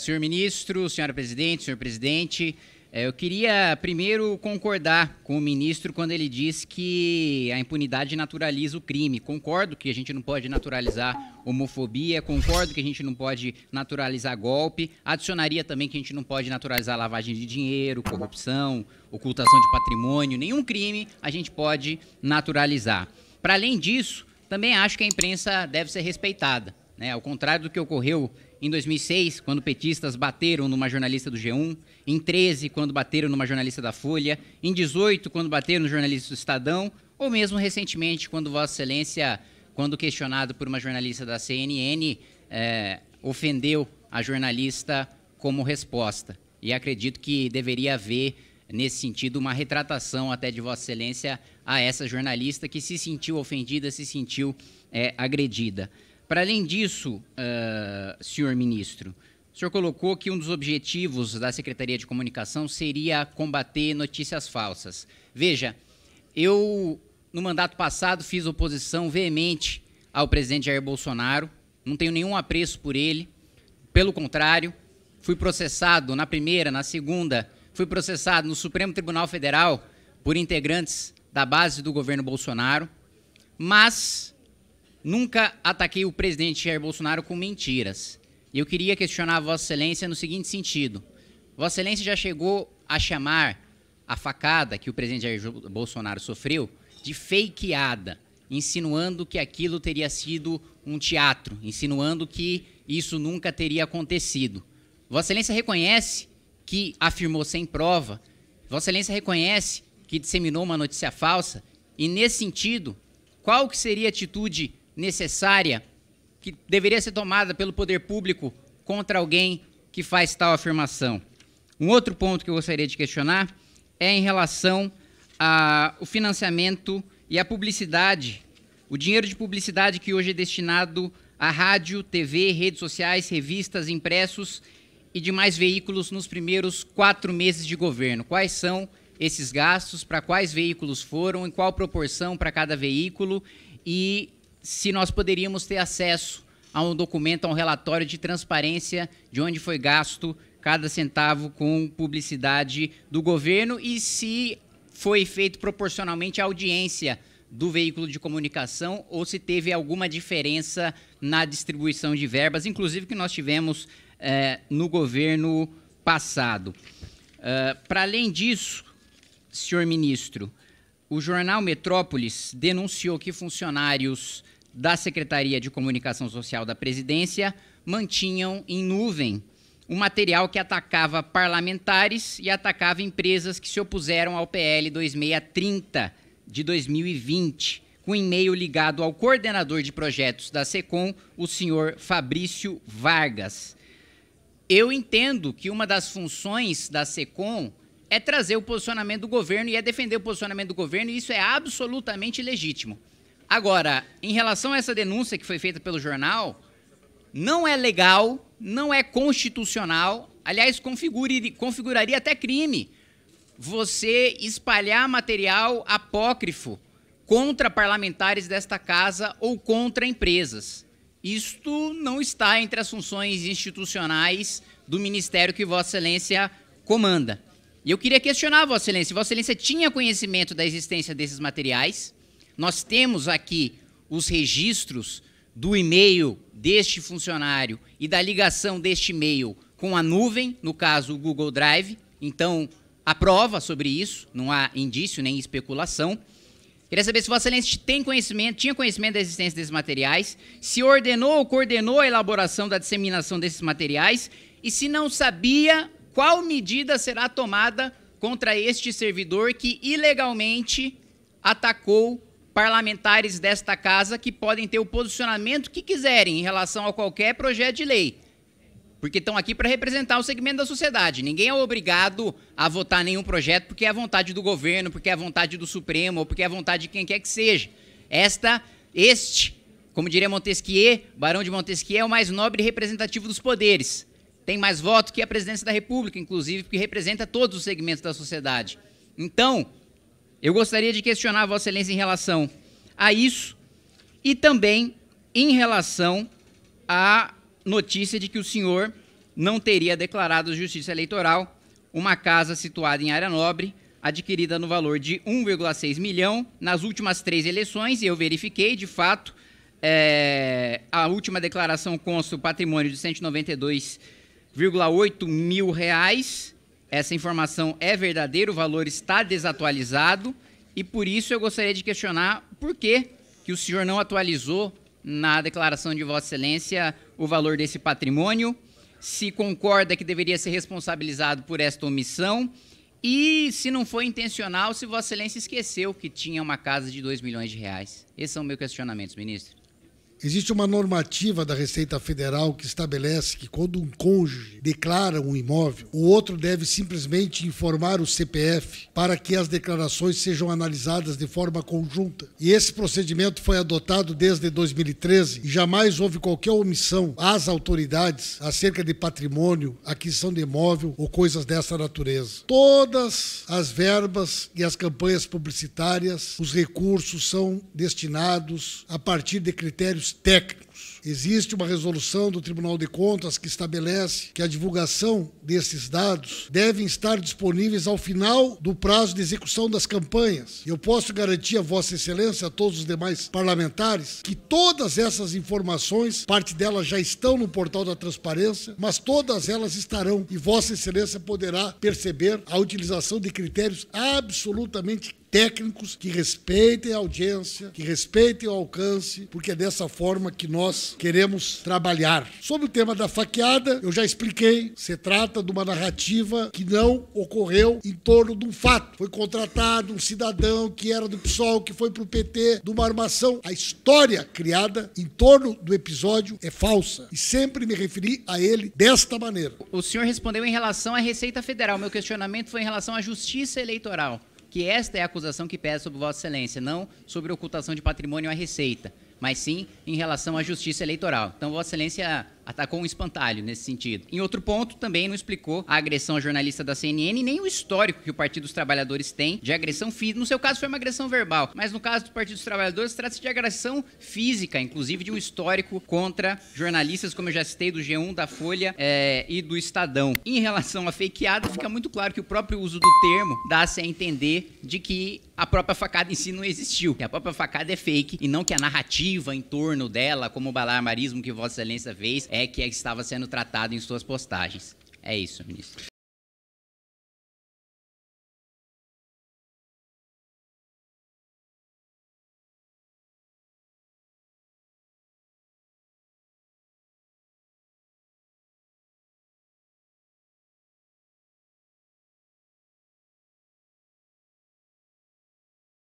Senhor ministro, senhora presidente, senhor presidente, eh, eu queria primeiro concordar com o ministro quando ele diz que a impunidade naturaliza o crime. Concordo que a gente não pode naturalizar homofobia, concordo que a gente não pode naturalizar golpe. Adicionaria também que a gente não pode naturalizar lavagem de dinheiro, corrupção, ocultação de patrimônio. Nenhum crime a gente pode naturalizar. Para além disso, também acho que a imprensa deve ser respeitada. Né? Ao contrário do que ocorreu em 2006, quando petistas bateram numa jornalista do G1, em 13, quando bateram numa jornalista da Folha, em 18, quando bateram no jornalista do Estadão, ou mesmo recentemente, quando Vossa Excelência, quando questionado por uma jornalista da CNN, é, eh, ofendeu a jornalista como resposta. E acredito que deveria haver, nesse sentido, uma retratação até de Vossa Excelência a essa jornalista que se sentiu ofendida, se sentiu é, agredida. Para além disso, uh, senhor ministro, o senhor colocou que um dos objetivos da Secretaria de Comunicação seria combater notícias falsas. Veja, eu, no mandato passado, fiz oposição veemente ao presidente Jair Bolsonaro, não tenho nenhum apreço por ele, pelo contrário, fui processado na primeira, na segunda, fui processado no Supremo Tribunal Federal por integrantes da base do governo Bolsonaro, mas Nunca ataquei o presidente Jair Bolsonaro com mentiras. Eu queria questionar Vossa Excelência no seguinte sentido: Vossa Excelência já chegou a chamar a facada que o presidente Jair Bolsonaro sofreu de fakeada, insinuando que aquilo teria sido um teatro, insinuando que isso nunca teria acontecido. Vossa Excelência reconhece que afirmou sem prova, Vossa Excelência reconhece que disseminou uma notícia falsa, e nesse sentido, qual que seria a atitude necessária que deveria ser tomada pelo poder público contra alguém que faz tal afirmação. Um outro ponto que eu gostaria de questionar é em relação ao financiamento e à publicidade, o dinheiro de publicidade que hoje é destinado a rádio, TV, redes sociais, revistas, impressos e demais veículos nos primeiros quatro meses de governo. Quais são esses gastos, para quais veículos foram, em qual proporção para cada veículo e se nós poderíamos ter acesso a um documento, a um relatório de transparência de onde foi gasto cada centavo com publicidade do governo e se foi feito proporcionalmente à audiência do veículo de comunicação ou se teve alguma diferença na distribuição de verbas, inclusive que nós tivemos eh, no governo passado. Uh, eh, Para além disso, senhor ministro, o jornal Metrópolis denunciou que funcionários da Secretaria de Comunicação Social da Presidência mantinham em nuvem um material que atacava parlamentares e atacava empresas que se opuseram ao PL 2630 de 2020, com e-mail ligado ao coordenador de projetos da SECOM, o senhor Fabrício Vargas. Eu entendo que uma das funções da SECOM é trazer o posicionamento do governo e é defender o posicionamento do governo, e isso é absolutamente legítimo. Agora, em relação a essa denúncia que foi feita pelo jornal, não é legal, não é constitucional, aliás, configuraria até crime você espalhar material apócrifo contra parlamentares desta casa ou contra empresas. Isto não está entre as funções institucionais do ministério que Vossa Excelência comanda. E eu queria questionar Vossa Excelência. Vossa Excelência tinha conhecimento da existência desses materiais? Nós temos aqui os registros do e-mail deste funcionário e da ligação deste e-mail com a nuvem, no caso o Google Drive. Então, há prova sobre isso, não há indício nem especulação. Queria saber se Vossa Excelência tem conhecimento, tinha conhecimento da existência desses materiais, se ordenou ou coordenou a elaboração da disseminação desses materiais e se não sabia qual medida será tomada contra este servidor que ilegalmente atacou parlamentares desta casa que podem ter o posicionamento que quiserem em relação a qualquer projeto de lei. Porque estão aqui para representar o segmento da sociedade. Ninguém é obrigado a votar nenhum projeto porque é a vontade do governo, porque é a vontade do Supremo, ou porque é a vontade de quem quer que seja. Esta, este, como diria Montesquieu, Barão de Montesquieu é o mais nobre representativo dos poderes tem mais voto que a presidência da República, inclusive, porque representa todos os segmentos da sociedade. Então, eu gostaria de questionar Vossa Excelência em relação a isso e também em relação à notícia de que o senhor não teria declarado à Justiça Eleitoral uma casa situada em área nobre, adquirida no valor de 1,6 milhão nas últimas três eleições, e eu verifiquei, de fato, é, a última declaração consta o patrimônio de 192 1,8 mil reais. Essa informação é verdadeira, o valor está desatualizado e por isso eu gostaria de questionar por que, que o senhor não atualizou na declaração de Vossa Excelência o valor desse patrimônio, se concorda que deveria ser responsabilizado por esta omissão e se não foi intencional, se Vossa Excelência esqueceu que tinha uma casa de 2 milhões de reais. Esses são meus questionamentos, ministro. Existe uma normativa da Receita Federal que estabelece que quando um cônjuge declara um imóvel, o outro deve simplesmente informar o CPF para que as declarações sejam analisadas de forma conjunta. E esse procedimento foi adotado desde 2013 e jamais houve qualquer omissão às autoridades acerca de patrimônio, aquisição de imóvel ou coisas dessa natureza. Todas as verbas e as campanhas publicitárias, os recursos são destinados a partir de critérios técnicos. Existe uma resolução do Tribunal de Contas que estabelece que a divulgação desses dados devem estar disponíveis ao final do prazo de execução das campanhas. Eu posso garantir a Vossa Excelência, a todos os demais parlamentares, que todas essas informações, parte delas já estão no portal da transparência, mas todas elas estarão e Vossa Excelência poderá perceber a utilização de critérios absolutamente técnicos que respeitem a audiência, que respeitem o alcance, porque é dessa forma que nós queremos trabalhar. Sobre o tema da faqueada, eu já expliquei, se trata de uma narrativa que não ocorreu em torno de um fato. Foi contratado um cidadão que era do PSOL, que foi para o PT, de uma armação. A história criada em torno do episódio é falsa. E sempre me referi a ele desta maneira. O senhor respondeu em relação à Receita Federal. Meu questionamento foi em relação à justiça eleitoral que esta é a acusação que pesa sobre Vossa Excelência, não sobre ocultação de patrimônio à Receita, mas sim em relação à Justiça Eleitoral. Então, Vossa Excelência atacou ah, tá, um espantalho nesse sentido. Em outro ponto, também não explicou a agressão à jornalista da CNN, nem o histórico que o Partido dos Trabalhadores tem de agressão física. No seu caso, foi uma agressão verbal, mas no caso do Partido dos Trabalhadores, trata-se de agressão física, inclusive de um histórico contra jornalistas, como eu já citei, do G1, da Folha é, e do Estadão. Em relação à fakeada, fica muito claro que o próprio uso do termo dá-se a entender de que a própria facada em si não existiu, que a própria facada é fake e não que a narrativa em torno dela, como o balarmarismo que Vossa Excelência fez, é é que estava sendo tratado em suas postagens. É isso, ministro.